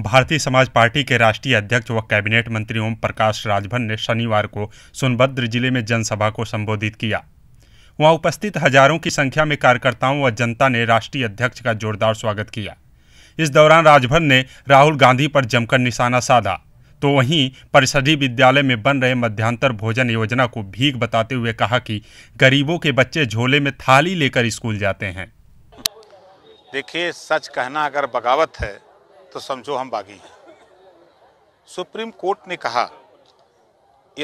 भारतीय समाज पार्टी के राष्ट्रीय अध्यक्ष व कैबिनेट मंत्री ओम प्रकाश राजभर ने शनिवार को सोनभद्र जिले में जनसभा को संबोधित किया वहां उपस्थित हजारों की संख्या में कार्यकर्ताओं व जनता ने राष्ट्रीय अध्यक्ष का जोरदार स्वागत किया इस दौरान राजभर ने राहुल गांधी पर जमकर निशाना साधा तो वहीं परिषदीय विद्यालय में बन रहे मध्यांतर भोजन योजना को भीख बताते हुए कहा कि गरीबों के बच्चे झोले में थाली लेकर स्कूल जाते हैं देखिए सच कहना अगर बगावत है तो समझो हम बागी हैं सुप्रीम कोर्ट ने कहा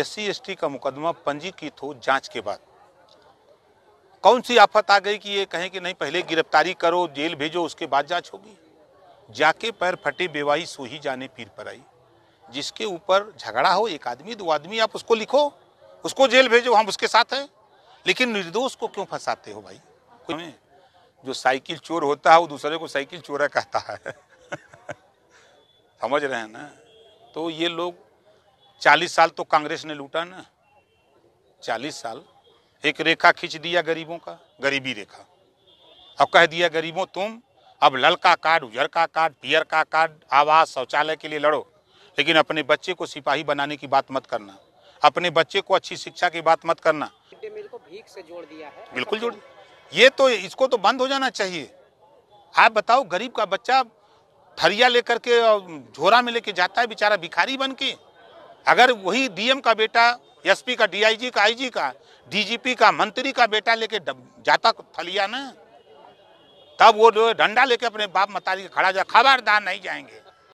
एस सी का मुकदमा पंजीकृत हो जांच के बाद कौन सी आफत आ गई कि ये कहें कि नहीं पहले गिरफ्तारी करो जेल भेजो उसके बाद जांच होगी जाके पैर फटे बेवाही सोही जाने पीर पर आई जिसके ऊपर झगड़ा हो एक आदमी दो आदमी आप उसको लिखो उसको जेल भेजो हम उसके साथ हैं लेकिन निर्दोष को क्यों फंसाते हो भाई जो साइकिल चोर होता है वो दूसरे को साइकिल चोरा कहता है समझ रहे हैं ना तो ये लोग चालीस साल तो कांग्रेस ने लूटा ना चालीस साल एक रेखा खींच दिया गरीबों का गरीबी रेखा अब कह दिया गरीबों तुम अब लल का कार्ड उजर का कार्ड पियर का कार्ड आवास शौचालय के लिए लड़ो लेकिन अपने बच्चे को सिपाही बनाने की बात मत करना अपने बच्चे को अच्छी शिक्षा की बात मत करना भीख से जोड़ दिया है बिल्कुल जोड़ ये तो इसको तो बंद हो जाना चाहिए आप बताओ गरीब का बच्चा थरिया लेकर के और झोरा में लेके जाता है बेचारा भिखारी बन के अगर वही डीएम का बेटा एसपी का डीआईजी का आईजी का डीजीपी का मंत्री का बेटा लेके जाता थलिया ना तब वो जो डंडा लेके अपने बाप मतारी खड़ा जा खबरदार नहीं जाएंगे